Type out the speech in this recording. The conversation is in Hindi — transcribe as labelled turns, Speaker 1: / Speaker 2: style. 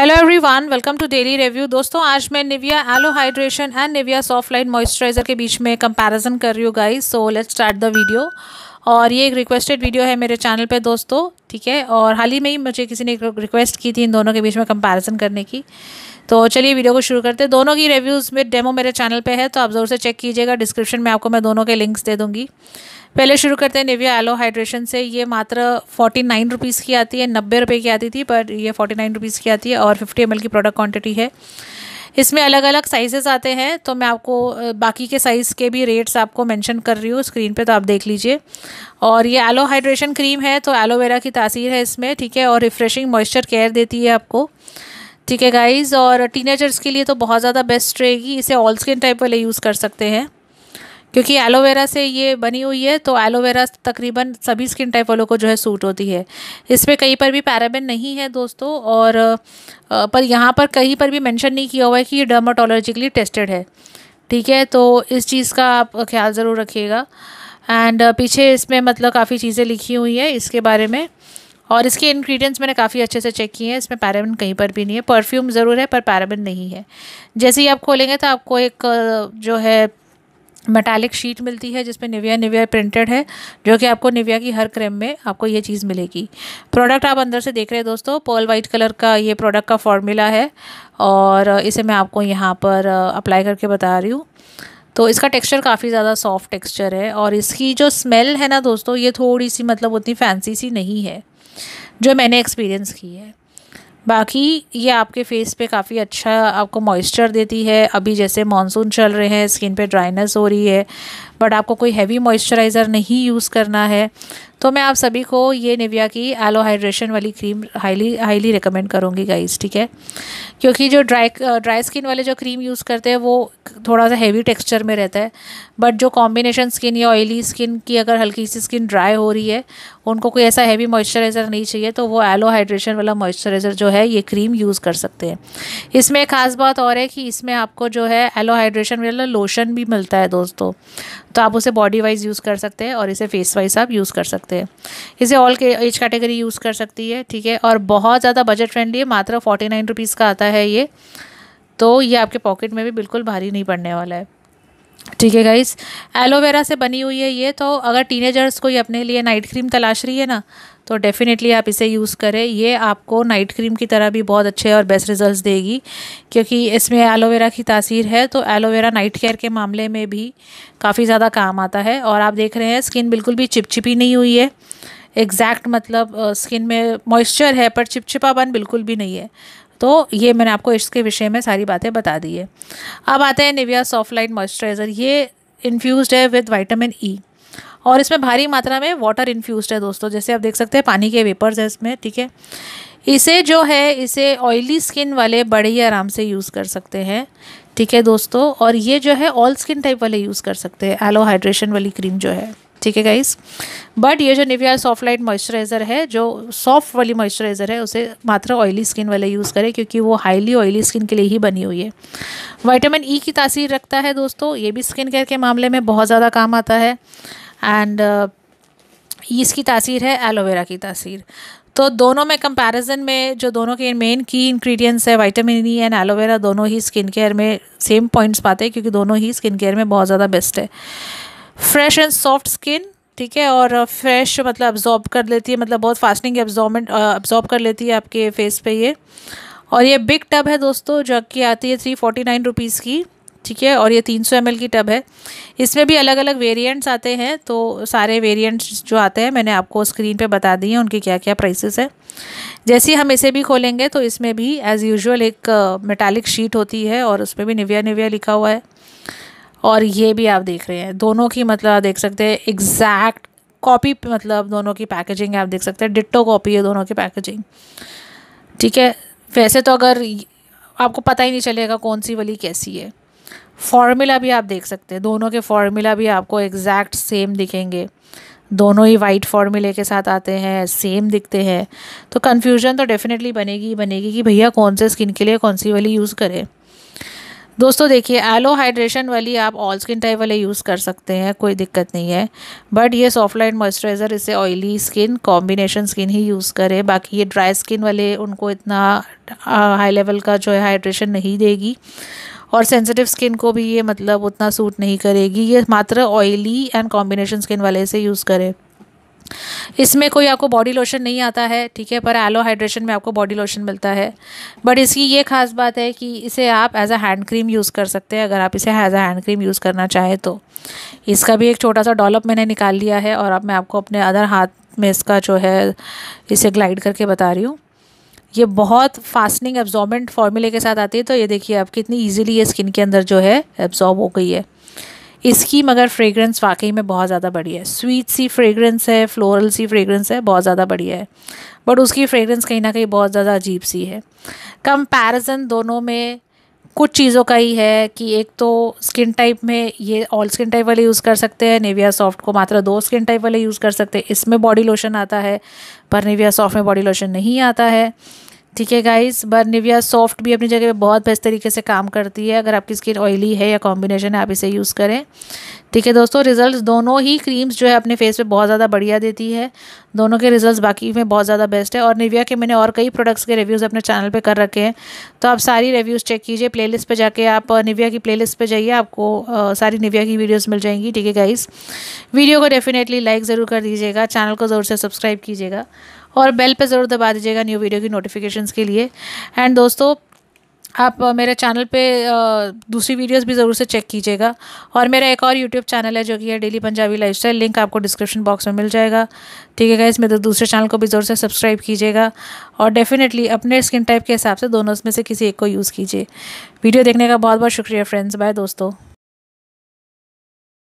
Speaker 1: hello everyone welcome to daily review दोस्तों आज मैं Nivea aloe hydration and Nivea soft light moisturizer के बीच में कंपैरिजन कर रही हूँ guys so let's start the video और ये एक रिक्वेस्टेड वीडियो है मेरे चैनल पे दोस्तों ठीक है और हाल ही में ही मुझे किसी ने रिक्वेस्ट की थी इन दोनों के बीच में कंपैरिजन करने की तो चलिए वीडियो को शुरू करते हैं दोनों की रिव्यूज़ में डेमो मेरे चैनल पे है तो आप ज़रूर से चेक कीजिएगा डिस्क्रिप्शन में आपको मैं दोनों के लिंक्स दे दूँगी पहले शुरू करते हैं निविया एलो हाइड्रेशन से ये मात्र फोर्टी नाइन रुपीज़ की आती है नब्बे रुपये की आती थी पर ये फोर्टी नाइन रुपीज़ की आती है और फिफ्टी एम की प्रोडक्ट क्वान्टिटी है इसमें अलग अलग साइजेस आते हैं तो मैं आपको बाकी के साइज़ के भी रेट्स आपको मेंशन कर रही हूँ स्क्रीन पे तो आप देख लीजिए और ये एलो हाइड्रेशन क्रीम है तो एलोवेरा की तासीर है इसमें ठीक है और रिफ़्रेशिंग मॉइस्चर केयर देती है आपको ठीक है गाइज़ और टीनेजर्स के लिए तो बहुत ज़्यादा बेस्ट रहेगी इसे ऑल स्किन टाइप वाले यूज़ कर सकते हैं क्योंकि एलोवेरा से ये बनी हुई है तो एलोवेरा तकरीबन सभी स्किन टाइप वालों को जो है सूट होती है इस पर कहीं पर भी पैराबेन नहीं है दोस्तों और पर यहाँ पर कहीं पर भी मेंशन नहीं किया हुआ है कि ये डर्माटोलॉजिकली टेस्टेड है ठीक है तो इस चीज़ का आप ख्याल ज़रूर रखिएगा एंड पीछे इसमें मतलब काफ़ी चीज़ें लिखी हुई है इसके बारे में और इसके इंग्रेडिएंट्स मैंने काफ़ी अच्छे से चेक किए हैं इसमें पैराबिन कहीं पर भी नहीं है परफ्यूम ज़रूर है पर पैराबिन नहीं है जैसे ही आप खोलेंगे तो आपको एक जो है मेटालिक शीट मिलती है जिसमें निविया निविया प्रिंटेड है जो कि आपको निविया की हर क्रीम में आपको ये चीज़ मिलेगी प्रोडक्ट आप अंदर से देख रहे हैं दोस्तों पर्ल वाइट कलर का ये प्रोडक्ट का फॉर्मूला है और इसे मैं आपको यहाँ पर अप्लाई uh, करके बता रही हूँ तो इसका टेक्सचर काफ़ी ज़्यादा सॉफ्ट टेक्स्चर है और इसकी जो स्मेल है ना दोस्तों ये थोड़ी सी मतलब उतनी फैंसी सी नहीं है जो मैंने एक्सपीरियंस की है बाकी ये आपके फेस पे काफ़ी अच्छा आपको मॉइस्चर देती है अभी जैसे मानसून चल रहे हैं स्किन पे ड्राइनेस हो रही है बट आपको कोई हैवी मॉइस्चराइज़र नहीं यूज़ करना है तो मैं आप सभी को ये निविया की एलो हाइड्रेशन वाली क्रीम हाईली हाईली रिकमेंड करूँगी गाइस ठीक है क्योंकि जो ड्राई ड्राई स्किन वाले जो क्रीम यूज़ करते हैं वो थोड़ा सा हैवी टेक्सचर में रहता है बट जो कॉम्बिनेशन स्किन या ऑयली स्किन की अगर हल्की सी स्किन ड्राई हो रही है उनको कोई ऐसा हैवी मॉइस्चराइज़र नहीं चाहिए तो वो एलो हाइड्रेशन वाला मॉइस्चराइज़र जो है ये क्रीम यूज़ कर सकते हैं इसमें ख़ास बात और है कि इसमें आपको जो है एलो हाइड्रेशन वाला लोशन भी मिलता है दोस्तों तो आप उसे बॉडी वाइज यूज़ कर सकते हैं और इसे फेस वाइज आप यूज़ कर सकते हैं सकते हैं इसे ऑल के एज कैटेगरी यूज़ कर सकती है ठीक है और बहुत ज़्यादा बजट फ्रेंडली है मात्र फोर्टी नाइन रुपीज़ का आता है ये तो ये आपके पॉकेट में भी बिल्कुल भारी नहीं पड़ने वाला है ठीक है गाइस एलोवेरा से बनी हुई है ये तो अगर टीनेजर्स कोई अपने लिए नाइट क्रीम तलाश रही है ना तो डेफ़िनेटली आप इसे यूज़ करें ये आपको नाइट क्रीम की तरह भी बहुत अच्छे और बेस्ट रिजल्ट्स देगी क्योंकि इसमें एलोवेरा की तासीर है तो एलोवेरा नाइट केयर के मामले में भी काफ़ी ज़्यादा काम आता है और आप देख रहे हैं स्किन बिल्कुल भी चिपचिपी नहीं हुई है एग्जैक्ट मतलब स्किन में मॉइस्चर है पर चिपचिपापन बिल्कुल भी नहीं है तो ये मैंने आपको इसके विषय में सारी बातें बता दी है अब आते हैं निविया सॉफ्ट लाइट मॉइस्चराइज़र ये इन्फ्यूज़ है विद वाइटामिन ई और इसमें भारी मात्रा में वाटर इन्फ्यूज़ है दोस्तों जैसे आप देख सकते हैं पानी के वेपर्स हैं इसमें ठीक है इसे जो है इसे ऑयली स्किन वाले बड़े ही आराम से यूज़ कर सकते हैं ठीक है दोस्तों और ये जो है ऑल स्किन टाइप वाले यूज़ कर सकते हैं एलो हाइड्रेशन वाली क्रीम जो है ठीक है गाइस बट ये जो निविया सॉफ्ट लाइट मॉइस्चराइज़र है जो सॉफ्ट वाली मॉइस्चराइज़र है उसे मात्र ऑयली स्किन वाले यूज़ करें क्योंकि वो हाईली ऑयली स्किन के लिए ही बनी हुई है वाइटामिन ई e की तासीर रखता है दोस्तों ये भी स्किन केयर के मामले में बहुत ज़्यादा काम आता है एंड uh, e इसकी तासीर है एलोवेरा की तासीर तो दोनों में कंपैरिजन में जो दोनों के मेन की इंग्रेडिएंट्स है विटामिन ई एंड एलोवेरा दोनों ही स्किन केयर में सेम पॉइंट्स पाते हैं क्योंकि दोनों ही स्किन केयर में बहुत ज़्यादा बेस्ट है फ्रेश एंड सॉफ्ट स्किन ठीक है और फ्रेश मतलब अब्जॉर्ब कर लेती है मतलब बहुत फास्टिंग अब्जॉर्बमेंट अब्जॉर्ब कर लेती है आपके फेस पे ये और ये बिग टब है दोस्तों जो कि आती है थ्री फोर्टी नाइन रुपीज़ की ठीक है और ये तीन सौ एम की टब है इसमें भी अलग अलग वेरिएंट्स आते हैं तो सारे वेरिएंट्स जो आते हैं मैंने आपको स्क्रीन पे बता दिए हैं उनकी क्या क्या प्राइसेस है जैसे हम इसे भी खोलेंगे तो इसमें भी एज़ यूजुअल एक मेटालिक शीट होती है और उसमें भी निविया निविया लिखा हुआ है और ये भी आप देख रहे हैं दोनों की मतलब आप देख सकते हैं एग्जैक्ट कॉपी मतलब दोनों की पैकेजिंग आप देख सकते हैं डिट्टो कॉपी है दोनों की पैकेजिंग ठीक है वैसे तो अगर आपको पता ही नहीं चलेगा कौन सी वाली कैसी है फॉर्मूला भी आप देख सकते हैं दोनों के फॉर्मूला भी आपको एग्जैक्ट सेम दिखेंगे दोनों ही वाइट फॉर्मूले के साथ आते हैं सेम दिखते हैं तो कन्फ्यूजन तो डेफिनेटली बनेगी बनेगी कि भैया कौन से स्किन के लिए कौन सी वाली यूज़ करें दोस्तों देखिए एलो हाइड्रेशन वाली आप ऑल स्किन टाइप वाले यूज़ कर सकते हैं कोई दिक्कत नहीं है बट ये सॉफ्ट लाइट मॉइस्चराइज़र इसे ऑयली स्किन कॉम्बिनेशन स्किन ही यूज़ करें बाकी ये ड्राई स्किन वाले उनको इतना हाई लेवल का जो है हाइड्रेशन नहीं देगी और सेंसिटिव स्किन को भी ये मतलब उतना सूट नहीं करेगी ये मात्र ऑयली एंड कॉम्बिनेशन स्किन वाले से यूज़ करें इसमें कोई आपको बॉडी लोशन नहीं आता है ठीक है पर एलो हाइड्रेशन में आपको बॉडी लोशन मिलता है बट इसकी ये खास बात है कि इसे आप as a hand cream use कर सकते हैं अगर आप इसे as a hand cream use करना चाहें तो इसका भी एक छोटा सा डॉलप मैंने निकाल लिया है और अब मैं आपको अपने अदर हाथ में इसका जो है इसे ग्लाइड करके बता रही हूँ ये बहुत फास्टनिंग एब्जॉर्बेंट फॉर्मूले के साथ आती है तो ये देखिए आप कितनी ईजिली ये स्किन के अंदर जो है एब्जॉर्ब हो गई है इसकी मगर फ्रेगरेंस वाकई में बहुत ज़्यादा बढ़िया है स्वीट सी फ्रेगरेंस है फ्लोरल सी फ्रेगरेंस है बहुत ज़्यादा बढ़िया है बट उसकी फ्रेगरेंस कहीं ना कहीं बहुत ज़्यादा अजीब सी है कंपैरिजन दोनों में कुछ चीज़ों का ही है कि एक तो स्किन टाइप में ये ऑल स्किन टाइप वाले यूज़ कर सकते हैं नेविया सॉफ्ट को मात्र दो स्किन टाइप वाले यूज़ कर सकते हैं इसमें बॉडी लोशन आता है पर नेविया सॉफ्ट में बॉडी लोशन नहीं आता है ठीक है गाइस बर निविया सॉफ्ट भी अपनी जगह पे बहुत बेस्ट तरीके से काम करती है अगर आपकी स्किन ऑयली है या कॉम्बिनेशन है आप इसे यूज़ करें ठीक है दोस्तों रिजल्ट्स दोनों ही क्रीम्स जो है अपने फेस पे बहुत ज़्यादा बढ़िया देती है दोनों के रिजल्ट्स बाकी में बहुत ज़्यादा बेस्ट है और निविया के मैंने और कई प्रोडक्ट्स के रिव्यूज़ अपने चैनल पे कर रखे हैं तो आप सारी रिव्यूज़ चेक कीजिए प्लेलिस्ट पे जाके आप निविया की प्ले पे जाइए आपको आ, सारी निविया की वीडियोज़ मिल जाएंगी ठीक है गाइस वीडियो को डेफिनेटली लाइक ज़रूर कर दीजिएगा चैनल को ज़रूर से सब्सक्राइब कीजिएगा और बेल पर ज़रूर दबा दीजिएगा न्यू वीडियो की नोटिफिकेशन के लिए एंड दोस्तों आप मेरे चैनल पे दूसरी वीडियोस भी ज़रूर से चेक कीजिएगा और मेरा एक और यूट्यूब चैनल है जो कि है डेली पंजाबी लाइफस्टाइल लिंक आपको डिस्क्रिप्शन बॉक्स में मिल जाएगा ठीक है गाइस मेरे दूसरे चैनल को भी ज़रूर से सब्सक्राइब कीजिएगा और डेफिनेटली अपने स्किन टाइप के हिसाब से दोनों में से किसी एक को यूज़ कीजिए वीडियो देखने का बहुत बहुत शुक्रिया फ्रेंड्स बाय दोस्तों